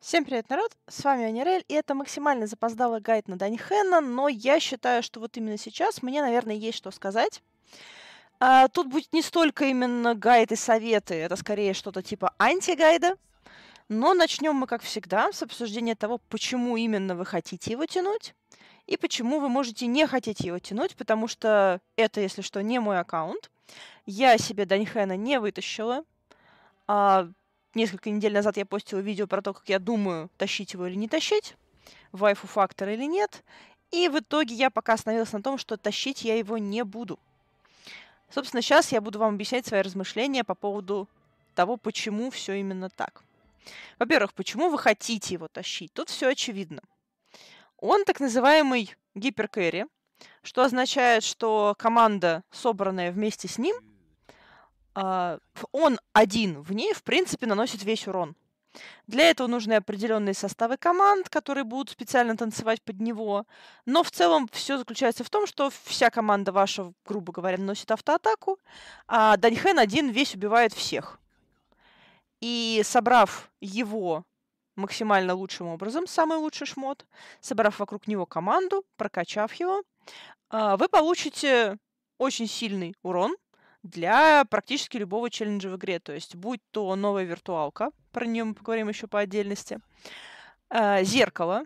Всем привет, народ! С вами Анирель, и это максимально запоздалый гайд на Дань Хэна, но я считаю, что вот именно сейчас мне, наверное, есть что сказать. А, тут будет не столько именно гайд и советы, это скорее что-то типа антигайда, но начнем мы, как всегда, с обсуждения того, почему именно вы хотите его тянуть, и почему вы можете не хотеть его тянуть, потому что это, если что, не мой аккаунт. Я себе Даньхэна не вытащила, а, Несколько недель назад я постила видео про то, как я думаю, тащить его или не тащить, вайфу фактор или нет. И в итоге я пока остановилась на том, что тащить я его не буду. Собственно, сейчас я буду вам объяснять свои размышления по поводу того, почему все именно так. Во-первых, почему вы хотите его тащить? Тут все очевидно. Он так называемый гиперкэри, что означает, что команда, собранная вместе с ним, а, он один в ней, в принципе, наносит весь урон. Для этого нужны определенные составы команд, которые будут специально танцевать под него. Но в целом все заключается в том, что вся команда ваша, грубо говоря, наносит автоатаку, а Даньхен один весь убивает всех. И собрав его максимально лучшим образом, самый лучший шмот, собрав вокруг него команду, прокачав его, а, вы получите очень сильный урон – для практически любого челленджа в игре. То есть, будь то новая виртуалка, про нее мы поговорим еще по отдельности, э, зеркало,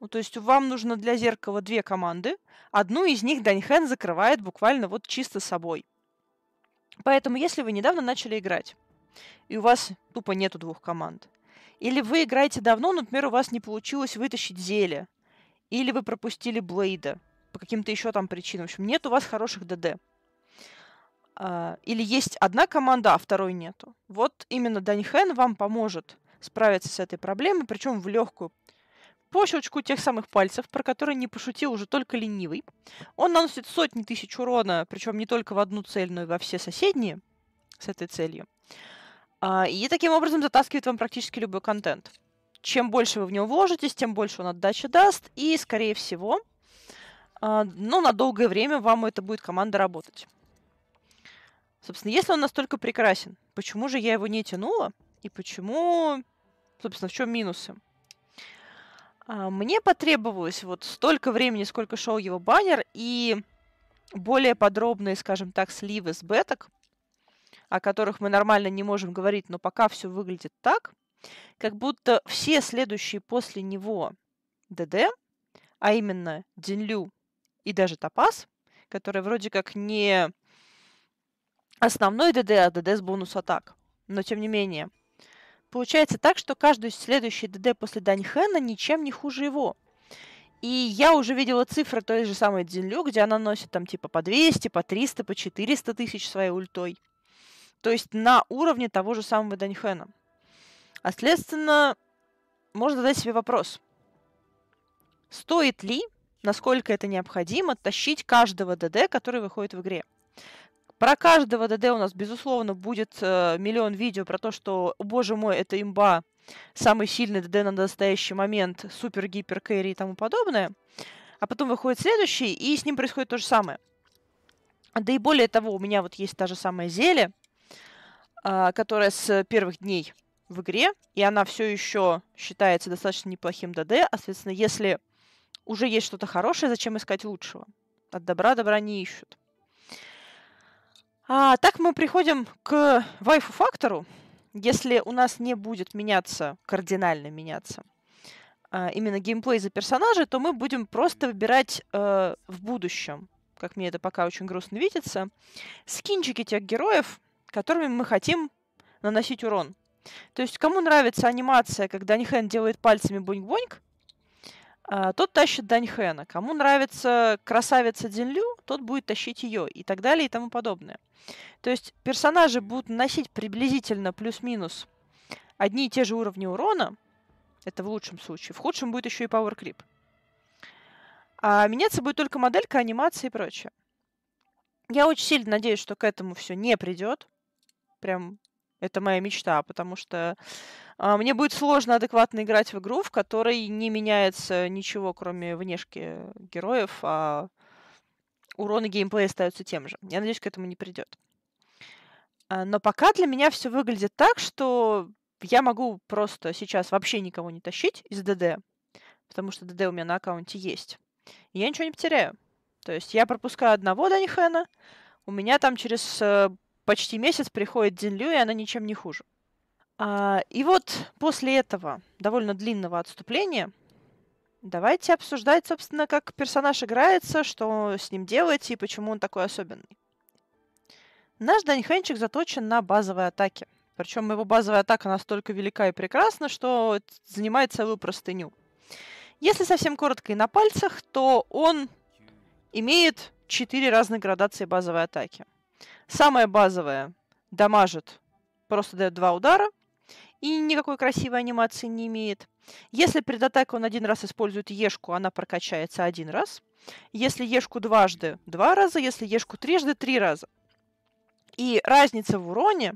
ну, то есть вам нужно для зеркала две команды. Одну из них Даньхен закрывает буквально вот чисто собой. Поэтому если вы недавно начали играть, и у вас тупо нету двух команд, или вы играете давно, но, например, у вас не получилось вытащить зелье, или вы пропустили Блейда по каким-то еще там причинам. В общем, нет у вас хороших ДД. А, или есть одна команда, а второй нету. Вот именно Даньхен вам поможет справиться с этой проблемой, причем в легкую. По щелчку тех самых пальцев, про которые не пошутил уже только ленивый, он наносит сотни тысяч урона, причем не только в одну цель, но и во все соседние с этой целью. А, и таким образом затаскивает вам практически любой контент. Чем больше вы в него вложитесь, тем больше он отдачи даст, и, скорее всего, а, ну, на долгое время вам это будет команда работать. Собственно, если он настолько прекрасен, почему же я его не тянула? И почему, собственно, в чем минусы? А, мне потребовалось вот столько времени, сколько шел его баннер, и более подробные, скажем так, сливы с беток, о которых мы нормально не можем говорить, но пока все выглядит так, как будто все следующие после него ДД, а именно Денлю и даже Топас, которые вроде как не основной ДД, а ДД с бонус атак. Но тем не менее. Получается так, что каждый следующий ДД после Даньхена ничем не хуже его. И я уже видела цифры той же самой Дзинлю, где она носит там типа по 200, по 300, по 400 тысяч своей ультой. То есть на уровне того же самого Даньхена. А следственно, можно задать себе вопрос. Стоит ли, насколько это необходимо, тащить каждого ДД, который выходит в игре? Про каждого ДД у нас, безусловно, будет э, миллион видео про то, что, о, боже мой, это имба, самый сильный ДД на настоящий момент, супер, гипер, кэри и тому подобное. А потом выходит следующий, и с ним происходит то же самое. Да и более того, у меня вот есть та же самая зелье, э, а, которая с первых дней в игре, и она все еще считается достаточно неплохим ДД, а, соответственно, если уже есть что-то хорошее, зачем искать лучшего? От добра добра не ищут. А, так мы приходим к вайфу-фактору. Если у нас не будет меняться, кардинально меняться, а, именно геймплей за персонажа, то мы будем просто выбирать э, в будущем, как мне это пока очень грустно видится, скинчики тех героев, которыми мы хотим наносить урон. То есть кому нравится анимация, когда Нихен делает пальцами боньк-боньк, а, тот тащит Дань Кому нравится красавица Дзинлю, тот будет тащить ее и так далее и тому подобное. То есть персонажи будут носить приблизительно плюс-минус одни и те же уровни урона. Это в лучшем случае. В худшем будет еще и power creep. А меняться будет только моделька, анимация и прочее. Я очень сильно надеюсь, что к этому все не придет. Прям это моя мечта, потому что а, мне будет сложно адекватно играть в игру, в которой не меняется ничего, кроме внешки героев, а урон и геймплей остаются тем же. Я надеюсь, к этому не придет. А, но пока для меня все выглядит так, что я могу просто сейчас вообще никого не тащить из ДД, потому что ДД у меня на аккаунте есть. И я ничего не потеряю. То есть я пропускаю одного Данихена, у меня там через э, почти месяц приходит Дин Лю, и она ничем не хуже. А, и вот после этого довольно длинного отступления давайте обсуждать, собственно, как персонаж играется, что с ним делать и почему он такой особенный. Наш Даньхенчик заточен на базовые атаки. Причем его базовая атака настолько велика и прекрасна, что занимает целую простыню. Если совсем коротко и на пальцах, то он имеет четыре разных градации базовой атаки. Самое базовое дамажит, просто дает два удара и никакой красивой анимации не имеет. Если перед атакой он один раз использует Ешку, она прокачается один раз. Если Ешку дважды – два раза, если Ешку трижды – три раза. И разница в уроне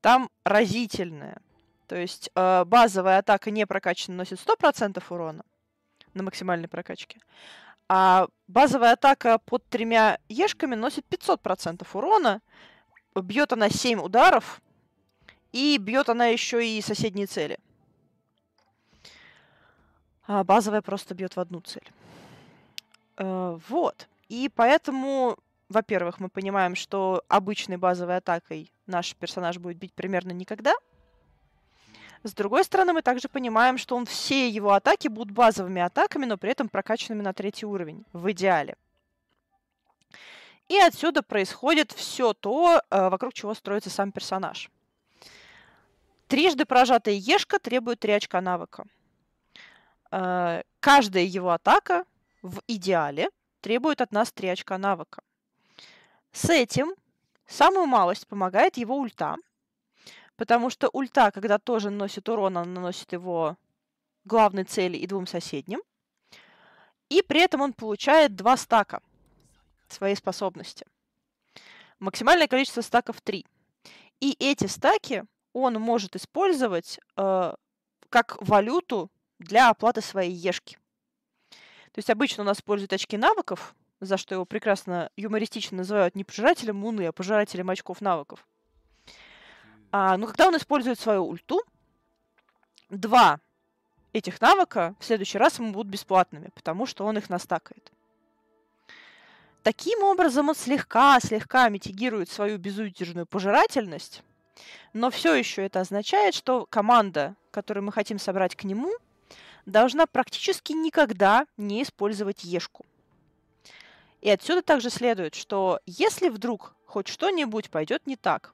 там разительная. То есть э, базовая атака не прокачана наносит 100% урона на максимальной прокачке, а базовая атака под тремя ешками носит 500% урона. Бьет она 7 ударов. И бьет она еще и соседние цели. А базовая просто бьет в одну цель. Э, вот. И поэтому, во-первых, мы понимаем, что обычной базовой атакой наш персонаж будет бить примерно никогда – с другой стороны, мы также понимаем, что он все его атаки будут базовыми атаками, но при этом прокачанными на третий уровень, в идеале. И отсюда происходит все то, э, вокруг чего строится сам персонаж. Трижды прожатая Ешка требует три очка навыка. Э, каждая его атака в идеале требует от нас три очка навыка. С этим самую малость помогает его ульта, Потому что ульта, когда тоже наносит урон, она наносит его главной цели и двум соседним. И при этом он получает два стака своей способности. Максимальное количество стаков 3. И эти стаки он может использовать э, как валюту для оплаты своей ешки. То есть обычно он использует очки навыков, за что его прекрасно юмористично называют не пожирателем луны, а пожирателем очков навыков. А, но ну, когда он использует свою ульту, два этих навыка в следующий раз ему будут бесплатными, потому что он их настакает. Таким образом он слегка-слегка митигирует свою безудержную пожирательность, но все еще это означает, что команда, которую мы хотим собрать к нему, должна практически никогда не использовать Ешку. И отсюда также следует, что если вдруг хоть что-нибудь пойдет не так,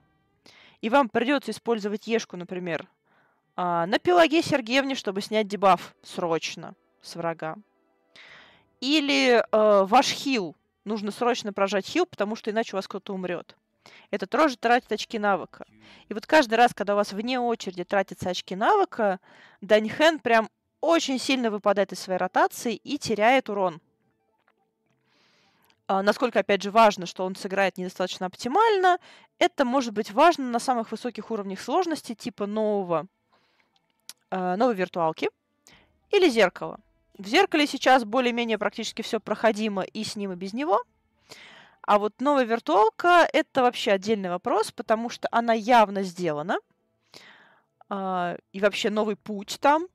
и вам придется использовать Ешку, например, а, на Пелаге Сергеевне, чтобы снять дебаф срочно с врага. Или э, ваш хил. Нужно срочно прожать хил, потому что иначе у вас кто-то умрет. Это тоже тратит очки навыка. И вот каждый раз, когда у вас вне очереди тратятся очки навыка, Даньхен прям очень сильно выпадает из своей ротации и теряет урон. А, насколько, опять же, важно, что он сыграет недостаточно оптимально, это может быть важно на самых высоких уровнях сложности, типа нового, а, новой виртуалки или зеркала. В зеркале сейчас более-менее практически все проходимо и с ним, и без него. А вот новая виртуалка — это вообще отдельный вопрос, потому что она явно сделана. А, и вообще новый путь там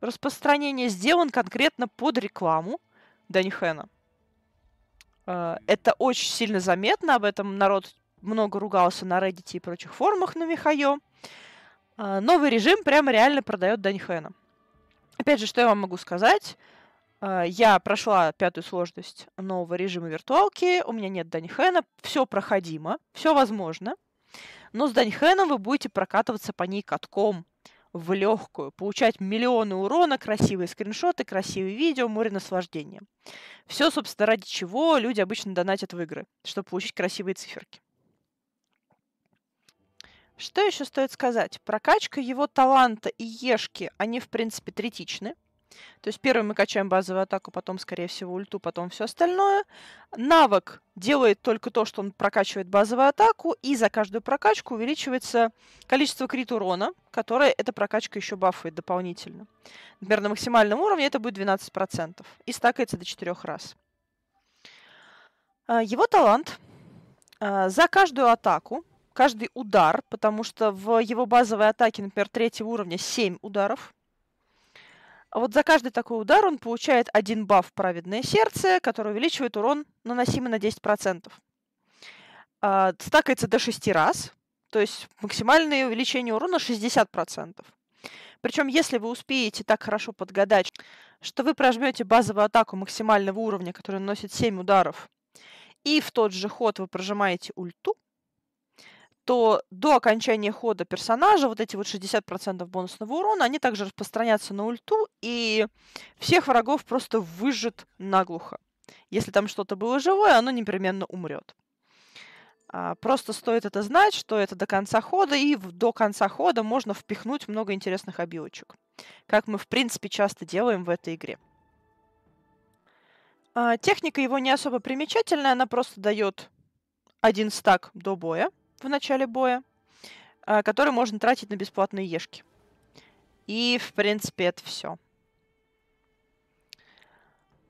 распространения сделан конкретно под рекламу Дэнихена. Э, это очень сильно заметно, об этом народ много ругался на Reddit и прочих форумах на Михайо. А, новый режим прямо реально продает Даньхена. Опять же, что я вам могу сказать? Э, я прошла пятую сложность нового режима виртуалки, у меня нет Даньхена, все проходимо, все возможно. Но с Даньхеном вы будете прокатываться по ней катком, в легкую, получать миллионы урона, красивые скриншоты, красивые видео, море наслаждения. Все, собственно, ради чего люди обычно донатят в игры, чтобы получить красивые циферки. Что еще стоит сказать? Прокачка его таланта и ешки, они, в принципе, третичны. То есть первым мы качаем базовую атаку, потом, скорее всего, ульту, потом все остальное. Навык делает только то, что он прокачивает базовую атаку, и за каждую прокачку увеличивается количество крит урона, которое эта прокачка еще бафует дополнительно. Например, на максимальном уровне это будет 12%, и стакается до 4 раз. А, его талант а, за каждую атаку, каждый удар, потому что в его базовой атаке, например, третьего уровня 7 ударов, а вот за каждый такой удар он получает один баф «Праведное сердце», который увеличивает урон, наносимый на 10%. А, стакается до 6 раз, то есть максимальное увеличение урона 60%. Причем, если вы успеете так хорошо подгадать, что вы прожмете базовую атаку максимального уровня, которая наносит 7 ударов, и в тот же ход вы прожимаете ульту, то до окончания хода персонажа вот эти вот 60% бонусного урона, они также распространятся на ульту, и всех врагов просто выжжет наглухо. Если там что-то было живое, оно непременно умрет. А, просто стоит это знать, что это до конца хода, и до конца хода можно впихнуть много интересных обилочек, как мы, в принципе, часто делаем в этой игре. А, техника его не особо примечательная, она просто дает один стак до боя – в начале боя, э, который можно тратить на бесплатные ешки. И, в принципе, это все.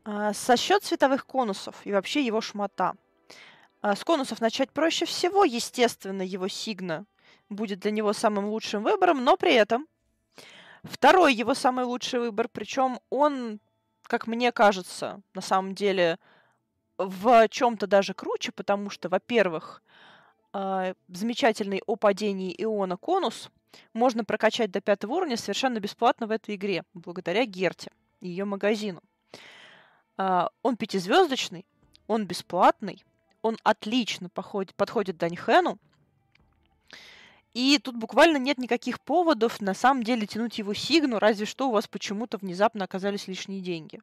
А, со счет световых конусов и вообще его шмота. А, с конусов начать проще всего. Естественно, его сигна будет для него самым лучшим выбором, но при этом второй его самый лучший выбор, причем он, как мне кажется, на самом деле в чем-то даже круче, потому что, во-первых, а, замечательный о падении иона конус можно прокачать до пятого уровня совершенно бесплатно в этой игре, благодаря Герте и ее магазину. А, он пятизвездочный, он бесплатный, он отлично походит, подходит Даньхену, и тут буквально нет никаких поводов на самом деле тянуть его сигну, разве что у вас почему-то внезапно оказались лишние деньги.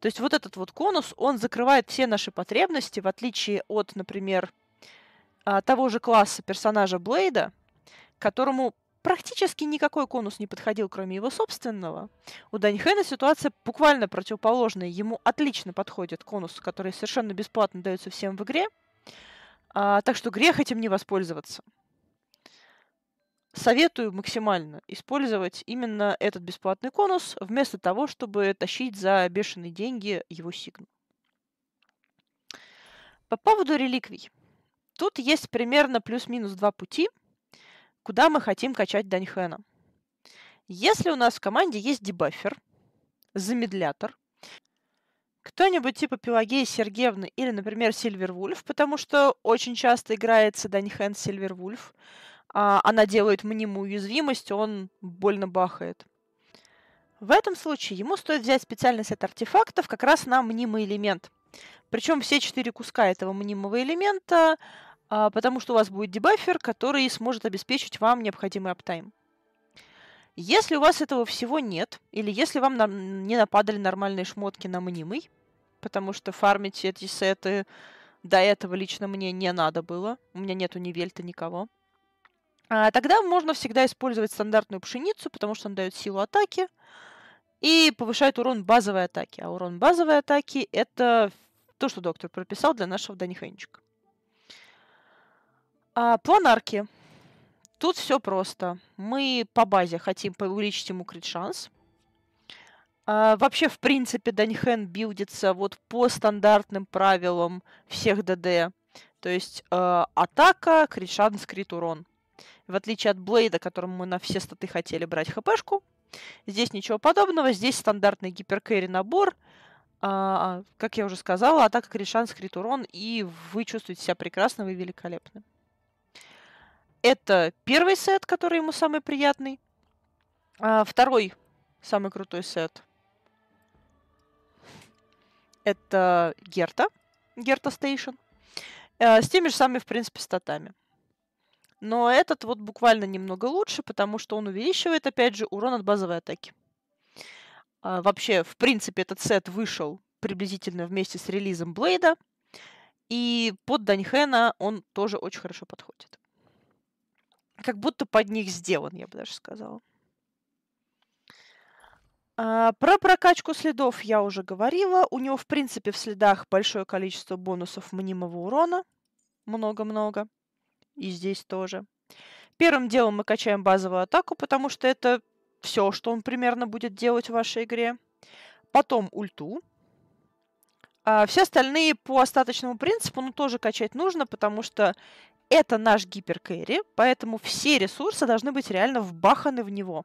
То есть вот этот вот конус, он закрывает все наши потребности, в отличие от, например, а, того же класса персонажа Блейда, которому практически никакой конус не подходил, кроме его собственного. У Даньхэна ситуация буквально противоположная. Ему отлично подходит конус, который совершенно бесплатно дается всем в игре. А, так что грех этим не воспользоваться. Советую максимально использовать именно этот бесплатный конус, вместо того, чтобы тащить за бешеные деньги его сигну. По поводу реликвий. Тут есть примерно плюс-минус два пути, куда мы хотим качать Даньхена. Если у нас в команде есть дебафер, замедлятор, кто-нибудь типа Пелагея Сергеевны или, например, Сильвервульф, потому что очень часто играется Даньхен Сильвервульф. А, она делает мнимую уязвимость, он больно бахает. В этом случае ему стоит взять специальный сет артефактов как раз на мнимый элемент. Причем все четыре куска этого мнимого элемента а, потому что у вас будет дебафер, который сможет обеспечить вам необходимый аптайм. Если у вас этого всего нет, или если вам не нападали нормальные шмотки на мнимый, потому что фармить эти сеты до этого лично мне не надо было, у меня нету ни вельта, никого, а, тогда можно всегда использовать стандартную пшеницу, потому что она дает силу атаки и повышает урон базовой атаки. А урон базовой атаки — это то, что доктор прописал для нашего Данихенчика. А, планарки. Тут все просто. Мы по базе хотим увеличить ему крит-шанс. А, вообще, в принципе, Даньхен билдится вот по стандартным правилам всех ДД. То есть э, атака, крит-шанс, крит-урон. В отличие от Блейда, которому мы на все статы хотели брать хпшку, здесь ничего подобного. Здесь стандартный гиперкэри набор. А, как я уже сказала, атака крит-шанс, крит-урон. И вы чувствуете себя прекрасно, вы великолепны. Это первый сет, который ему самый приятный. А второй самый крутой сет. Это Герта. Герта Стейшн. Э, с теми же самыми, в принципе, статами. Но этот вот буквально немного лучше, потому что он увеличивает, опять же, урон от базовой атаки. А, вообще, в принципе, этот сет вышел приблизительно вместе с релизом Блейда. И под Даньхена он тоже очень хорошо подходит как будто под них сделан, я бы даже сказала. А, про прокачку следов я уже говорила. У него, в принципе, в следах большое количество бонусов мнимого урона. Много-много. И здесь тоже. Первым делом мы качаем базовую атаку, потому что это все, что он примерно будет делать в вашей игре. Потом ульту. А все остальные по остаточному принципу, ну, тоже качать нужно, потому что это наш гиперкэри, поэтому все ресурсы должны быть реально вбаханы в него.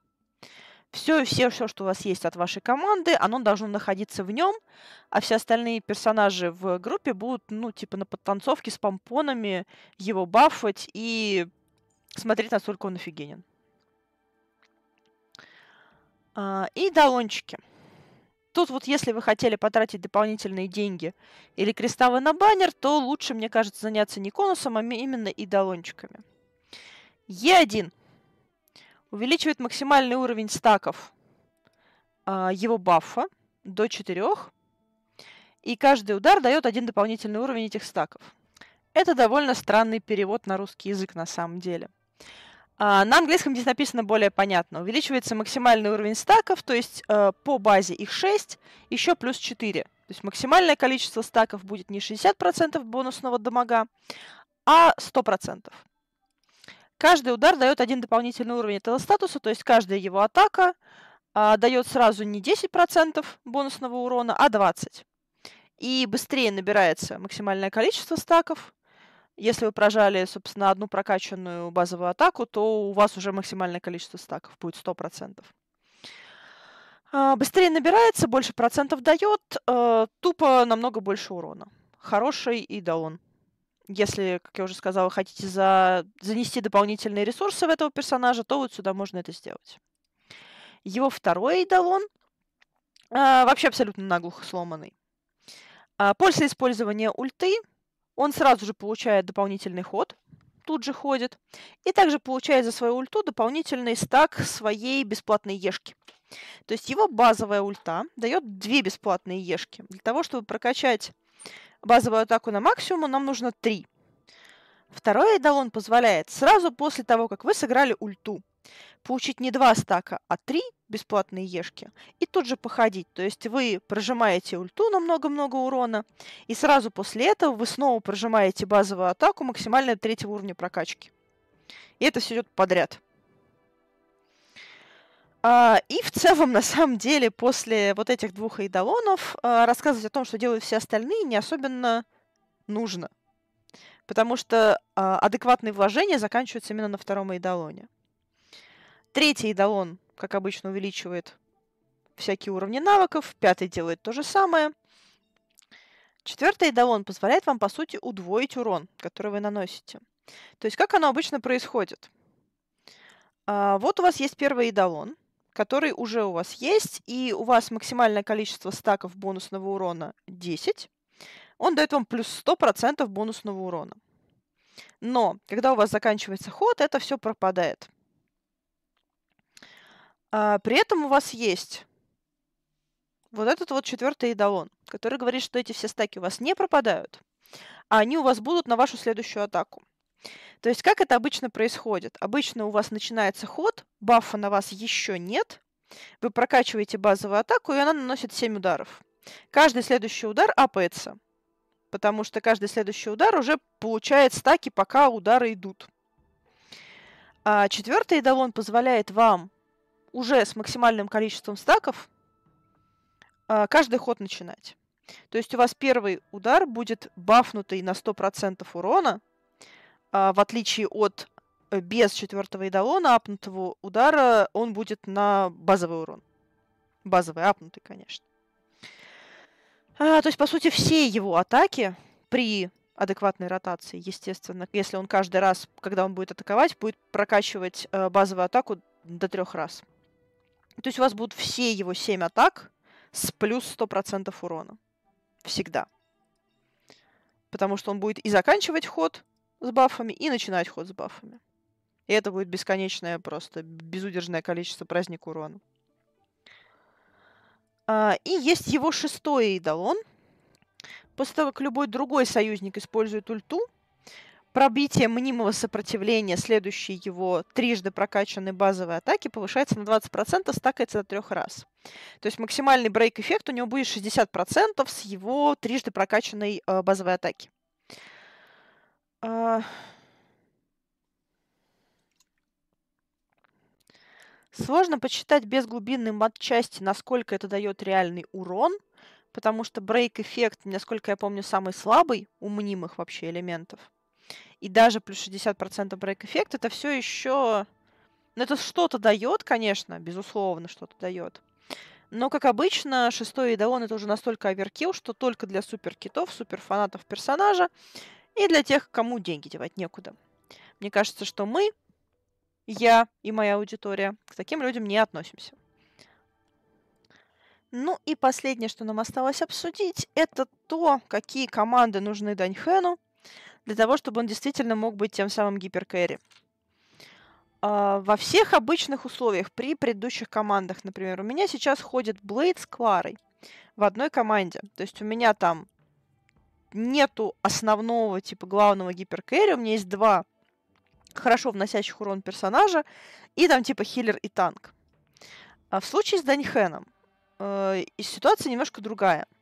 Все, все, все, что у вас есть от вашей команды, оно должно находиться в нем, а все остальные персонажи в группе будут, ну, типа на подтанцовке с помпонами его бафать и смотреть, насколько он офигенен. А, и долончики. Да, тут вот если вы хотели потратить дополнительные деньги или креставы на баннер, то лучше, мне кажется, заняться не конусом, а именно идолончиками. Е1 увеличивает максимальный уровень стаков э, его бафа до 4, и каждый удар дает один дополнительный уровень этих стаков. Это довольно странный перевод на русский язык на самом деле – а, на английском здесь написано более понятно. Увеличивается максимальный уровень стаков, то есть э, по базе их 6, еще плюс 4. То есть максимальное количество стаков будет не 60% бонусного дамага, а 100%. Каждый удар дает один дополнительный уровень этого статуса, то есть каждая его атака а, дает сразу не 10% бонусного урона, а 20%. И быстрее набирается максимальное количество стаков, если вы прожали, собственно, одну прокачанную базовую атаку, то у вас уже максимальное количество стаков будет 100%. А, быстрее набирается, больше процентов дает, а, тупо намного больше урона. Хороший и даун. Если, как я уже сказала, хотите за... занести дополнительные ресурсы в этого персонажа, то вот сюда можно это сделать. Его второй идолон а, вообще абсолютно наглухо сломанный. после использования ульты он сразу же получает дополнительный ход, тут же ходит, и также получает за свою ульту дополнительный стак своей бесплатной ешки. То есть его базовая ульта дает две бесплатные ешки. Для того, чтобы прокачать базовую атаку на максимум, нам нужно три. Второй эдалон позволяет сразу после того, как вы сыграли ульту, получить не два стака, а три бесплатные ешки и тут же походить. То есть вы прожимаете ульту на много-много урона, и сразу после этого вы снова прожимаете базовую атаку максимально третьего уровня прокачки. И это все идет подряд. А, и в целом, на самом деле, после вот этих двух эйдолонов а, рассказывать о том, что делают все остальные, не особенно нужно. Потому что а, адекватные вложения заканчиваются именно на втором эйдолоне. Третий эталон, как обычно, увеличивает всякие уровни навыков. Пятый делает то же самое. Четвертый эталон позволяет вам, по сути, удвоить урон, который вы наносите. То есть как оно обычно происходит? А, вот у вас есть первый идолон, который уже у вас есть, и у вас максимальное количество стаков бонусного урона 10. Он дает вам плюс 100% бонусного урона. Но когда у вас заканчивается ход, это все пропадает. А, при этом у вас есть вот этот вот четвертый эдалон, который говорит, что эти все стаки у вас не пропадают, а они у вас будут на вашу следующую атаку. То есть как это обычно происходит? Обычно у вас начинается ход, бафа на вас еще нет, вы прокачиваете базовую атаку, и она наносит 7 ударов. Каждый следующий удар апается, потому что каждый следующий удар уже получает стаки, пока удары идут. А четвертый эдалон позволяет вам уже с максимальным количеством стаков а, каждый ход начинать. То есть у вас первый удар будет бафнутый на 100% урона, а, в отличие от э, без четвертого идолона апнутого удара, он будет на базовый урон. Базовый, апнутый, конечно. А, то есть, по сути, все его атаки при адекватной ротации, естественно, если он каждый раз, когда он будет атаковать, будет прокачивать э, базовую атаку до трех раз. То есть у вас будут все его 7 атак с плюс 100% урона. Всегда. Потому что он будет и заканчивать ход с бафами, и начинать ход с бафами. И это будет бесконечное просто, безудержное количество праздник урона. А, и есть его шестой идолон. После того, как любой другой союзник использует ульту, пробитие мнимого сопротивления следующей его трижды прокачанной базовой атаки повышается на 20%, стакается до трех раз. То есть максимальный брейк-эффект у него будет 60% с его трижды прокачанной э, базовой атаки. Э... Сложно посчитать без глубинной матчасти, насколько это дает реальный урон, потому что брейк-эффект, насколько я помню, самый слабый у мнимых вообще элементов и даже плюс 60% брейк-эффект, это все еще... Ну, это что-то дает, конечно, безусловно, что-то дает. Но, как обычно, шестой идеон это уже настолько оверкил, что только для супер китов, супер фанатов персонажа и для тех, кому деньги девать некуда. Мне кажется, что мы, я и моя аудитория, к таким людям не относимся. Ну и последнее, что нам осталось обсудить, это то, какие команды нужны Даньхену, для того, чтобы он действительно мог быть тем самым гиперкэри. А, во всех обычных условиях при предыдущих командах, например, у меня сейчас ходит Блейд с Кларой в одной команде. То есть у меня там нету основного, типа, главного гиперкэри. У меня есть два хорошо вносящих урон персонажа и там, типа, хиллер и танк. А в случае с Даньхеном э, ситуация немножко другая –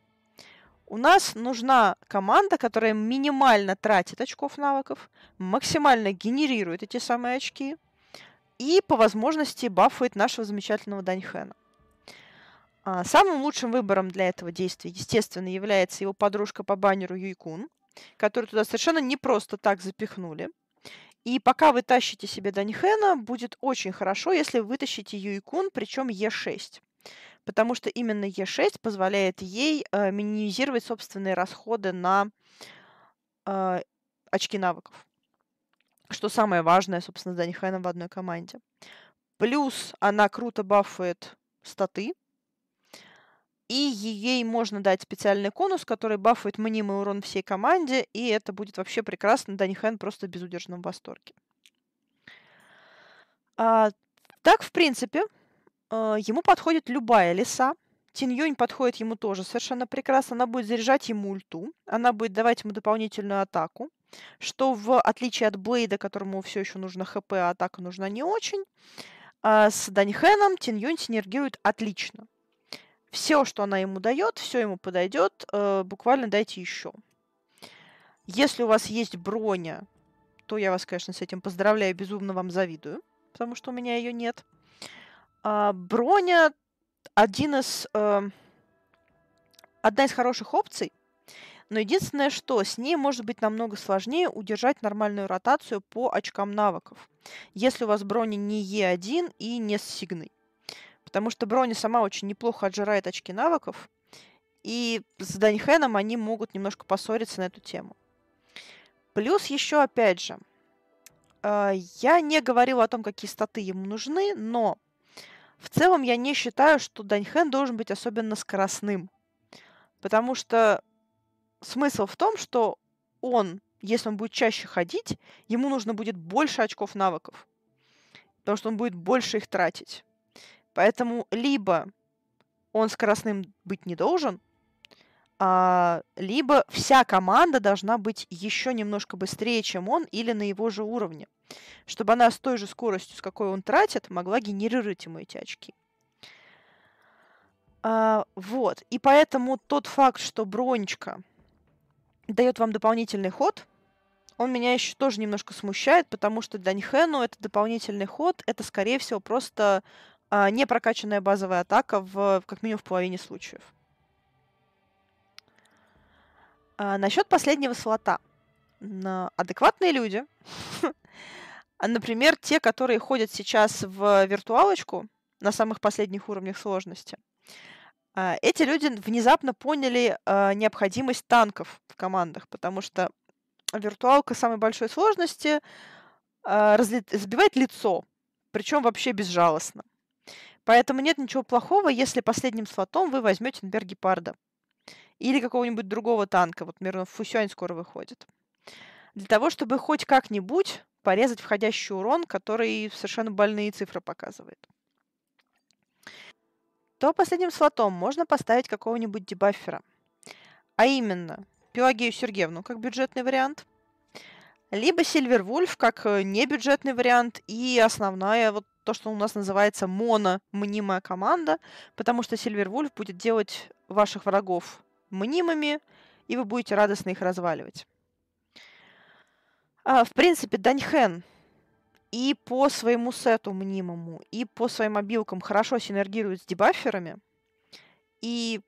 у нас нужна команда, которая минимально тратит очков навыков, максимально генерирует эти самые очки и по возможности бафует нашего замечательного Даньхена. А, самым лучшим выбором для этого действия, естественно, является его подружка по баннеру Юйкун, которую туда совершенно не просто так запихнули. И пока вы тащите себе Даньхена, будет очень хорошо, если вы вытащите Юйкун, причем Е6 потому что именно Е6 позволяет ей э, минимизировать собственные расходы на э, очки навыков, что самое важное, собственно, для Нихайна в одной команде. Плюс она круто бафует статы, и ей можно дать специальный конус, который бафует мнимый урон всей команде, и это будет вообще прекрасно. Дани Хэн просто в безудержном восторге. А, так, в принципе, Э, Ему подходит любая лиса. Тиньюнь подходит ему тоже совершенно прекрасно. Она будет заряжать ему ульту. Она будет давать ему дополнительную атаку. Что в отличие от Блейда, которому все еще нужно ХП, а атака нужна не очень. А с Даньхеном Тиньюнь синергирует отлично. Все, что она ему дает, все ему подойдет. Э, а, буквально дайте еще. Если у вас есть броня, то я вас, конечно, с этим поздравляю, безумно вам завидую, потому что у меня ее нет. А, броня один из, э, одна из хороших опций, но единственное, что с ней может быть намного сложнее удержать нормальную ротацию по очкам навыков, если у вас броня не Е1 и не с сигной. Потому что броня сама очень неплохо отжирает очки навыков, и с Даньхеном они могут немножко поссориться на эту тему. Плюс еще, опять же, э, я не говорила о том, какие статы ему нужны, но в целом я не считаю, что Даньхен должен быть особенно скоростным. Потому что смысл в том, что он, если он будет чаще ходить, ему нужно будет больше очков навыков. Потому что он будет больше их тратить. Поэтому либо он скоростным быть не должен, а, либо вся команда должна быть еще немножко быстрее, чем он, или на его же уровне чтобы она с той же скоростью, с какой он тратит, могла генерировать ему эти очки. А, вот. И поэтому тот факт, что бронечка дает вам дополнительный ход, он меня еще тоже немножко смущает, потому что для Ньхэну это дополнительный ход, это, скорее всего, просто а, не базовая атака в как минимум в половине случаев. А, насчет последнего слота. На адекватные люди А, например, те, которые ходят сейчас в виртуалочку на самых последних уровнях сложности. А, эти люди внезапно поняли а, необходимость танков в командах, потому что виртуалка самой большой сложности разбивает лицо, причем вообще безжалостно. Поэтому нет ничего плохого, если последним слотом вы возьмете, например, гепарда. Или какого-нибудь другого танка. Вот, например, Фусюань скоро выходит. Для того, чтобы хоть как-нибудь порезать входящий урон, который совершенно больные цифры показывает. То последним слотом можно поставить какого-нибудь дебаффера. А именно, Пелагею Сергеевну как бюджетный вариант, либо Сильвервульф как э, небюджетный вариант и основная вот то, что у нас называется моно-мнимая команда, потому что Сильвервульф будет делать ваших врагов мнимыми, и вы будете радостно их разваливать. А, в принципе, Даньхен и по своему сету мнимому, и по своим обилкам хорошо синергирует с дебаферами. И,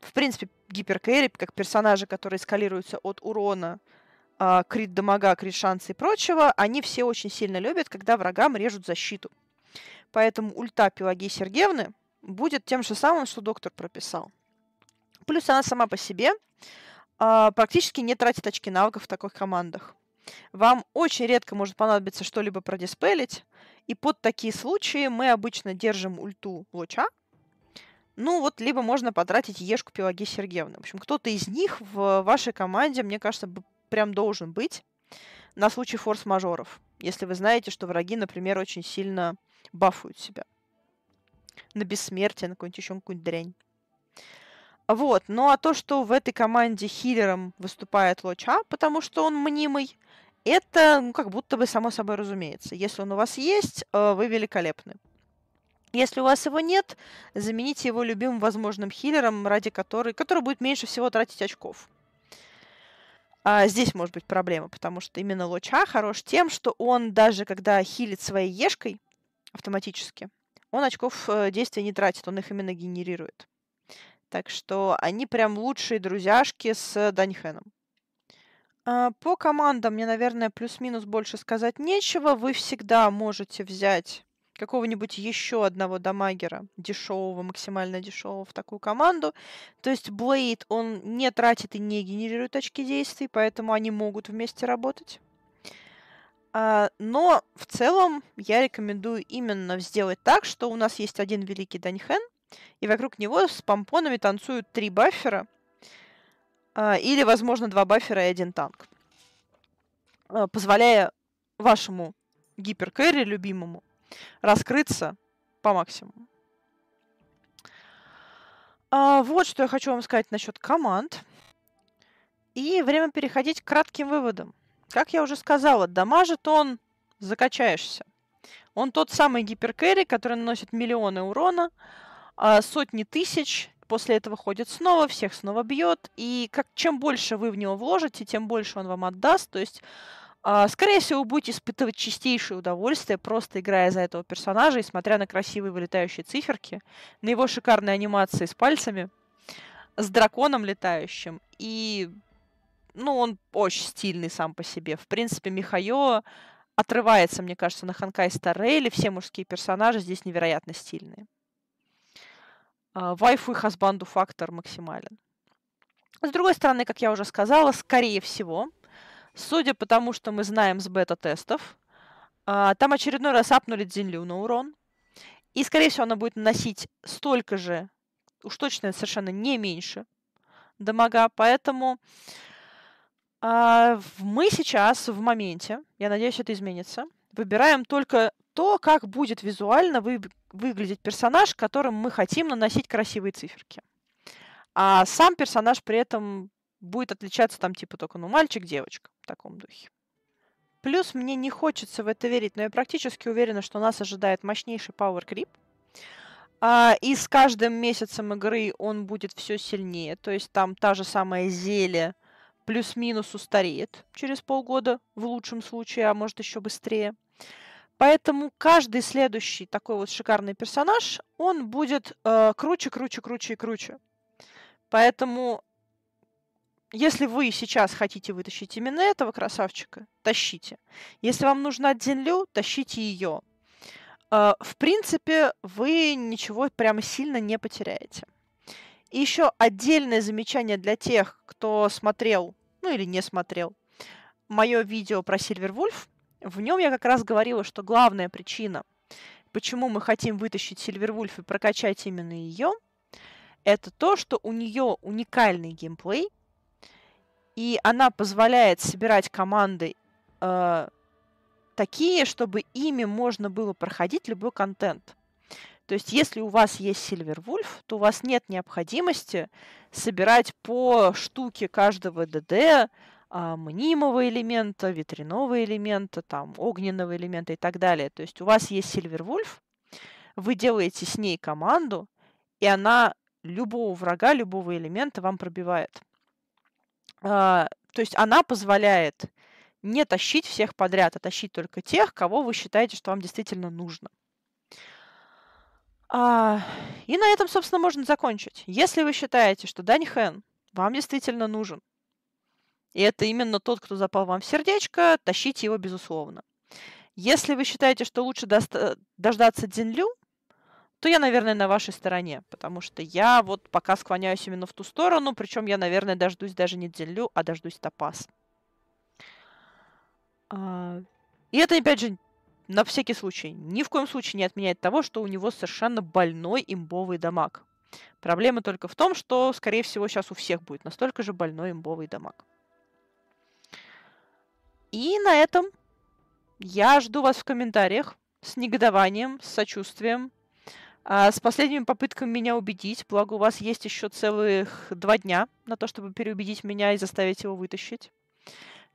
в принципе, гиперкэри, как персонажи, которые скалируются от урона, э, крит дамага, крит шанса и прочего, они все очень сильно любят, когда врагам режут защиту. Поэтому ульта Пелагеи Сергеевны будет тем же самым, что доктор прописал. Плюс она сама по себе э, практически не тратит очки навыков в таких командах. Вам очень редко может понадобиться что-либо продиспелить, и под такие случаи мы обычно держим ульту луча, ну вот, либо можно потратить Ешку Пелаги Сергеевны. В общем, кто-то из них в вашей команде, мне кажется, прям должен быть на случай форс-мажоров, если вы знаете, что враги, например, очень сильно бафуют себя. На бессмертие, на какую-нибудь еще какую-нибудь дрянь. Вот, ну а то, что в этой команде хиллером выступает Лоча, потому что он мнимый, это ну, как будто бы само собой разумеется. Если он у вас есть, э, вы великолепны. Если у вас его нет, замените его любимым возможным хиллером, ради которой, который будет меньше всего тратить очков. А здесь может быть проблема, потому что именно Лоча хорош тем, что он даже когда хилит своей ешкой автоматически, он очков э, действия не тратит, он их именно генерирует. Так что они прям лучшие друзьяшки с Даньхеном. А, по командам мне, наверное, плюс-минус больше сказать нечего. Вы всегда можете взять какого-нибудь еще одного дамагера дешевого, максимально дешевого в такую команду. То есть Блейд, он не тратит и не генерирует очки действий, поэтому они могут вместе работать. А, но в целом я рекомендую именно сделать так, что у нас есть один великий Даньхен, и вокруг него с помпонами танцуют три баффера. А, или, возможно, два баффера и один танк. А, позволяя вашему гиперкэрри любимому раскрыться по максимуму. А вот что я хочу вам сказать насчет команд. И время переходить к кратким выводам. Как я уже сказала, дамажит он, закачаешься. Он тот самый гиперкэрри, который наносит миллионы урона, а, сотни тысяч, после этого ходит снова, всех снова бьет. И как, чем больше вы в него вложите, тем больше он вам отдаст. То есть, а, скорее всего, вы будете испытывать чистейшее удовольствие, просто играя за этого персонажа и смотря на красивые вылетающие циферки, на его шикарные анимации с пальцами, с драконом летающим. И, ну, он очень стильный сам по себе. В принципе, Михайо отрывается, мне кажется, на Ханкай Старели. Все мужские персонажи здесь невероятно стильные вайфу и хасбанду фактор максимален. С другой стороны, как я уже сказала, скорее всего, судя по тому, что мы знаем с бета-тестов, а, там очередной раз апнули Дзинлю на урон. И, скорее всего, она будет наносить столько же, уж точно совершенно не меньше дамага. Поэтому а, мы сейчас в моменте, я надеюсь, это изменится, выбираем только то, как будет визуально вы, выглядеть персонаж, которым мы хотим наносить красивые циферки. А сам персонаж при этом будет отличаться там типа только, ну, мальчик-девочка в таком духе. Плюс мне не хочется в это верить, но я практически уверена, что нас ожидает мощнейший Power Creep. А, и с каждым месяцем игры он будет все сильнее. То есть там та же самая зелье плюс-минус устареет через полгода, в лучшем случае, а может еще быстрее. Поэтому каждый следующий такой вот шикарный персонаж, он будет э, круче, круче, круче и круче. Поэтому, если вы сейчас хотите вытащить именно этого красавчика, тащите. Если вам нужна Дзинлю, тащите ее. Э, в принципе, вы ничего прямо сильно не потеряете. И еще отдельное замечание для тех, кто смотрел, ну или не смотрел, мое видео про Сильвер Вульф – в нем я как раз говорила, что главная причина, почему мы хотим вытащить Сильвервульф и прокачать именно ее, это то, что у нее уникальный геймплей, и она позволяет собирать команды э, такие, чтобы ими можно было проходить любой контент. То есть, если у вас есть Сильвервульф, то у вас нет необходимости собирать по штуке каждого ДД, а, мнимого элемента, ветряного элемента, там, огненного элемента и так далее. То есть у вас есть Сильвервульф, вы делаете с ней команду, и она любого врага, любого элемента вам пробивает. А, то есть она позволяет не тащить всех подряд, а тащить только тех, кого вы считаете, что вам действительно нужно. А, и на этом, собственно, можно закончить. Если вы считаете, что Хэн вам действительно нужен, и это именно тот, кто запал вам в сердечко, тащите его, безусловно. Если вы считаете, что лучше дождаться Дзинлю, то я, наверное, на вашей стороне, потому что я вот пока склоняюсь именно в ту сторону, причем я, наверное, дождусь даже не Дзинлю, а дождусь Топас. А, и это, опять же, на всякий случай, ни в коем случае не отменяет того, что у него совершенно больной имбовый дамаг. Проблема только в том, что, скорее всего, сейчас у всех будет настолько же больной имбовый дамаг. И на этом я жду вас в комментариях с негодованием, с сочувствием, а, с последними попытками меня убедить. Благо, у вас есть еще целых два дня на то, чтобы переубедить меня и заставить его вытащить.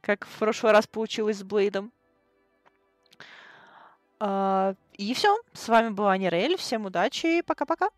Как в прошлый раз получилось с Блейдом. А, и все. С вами была Нерель. Всем удачи и пока-пока.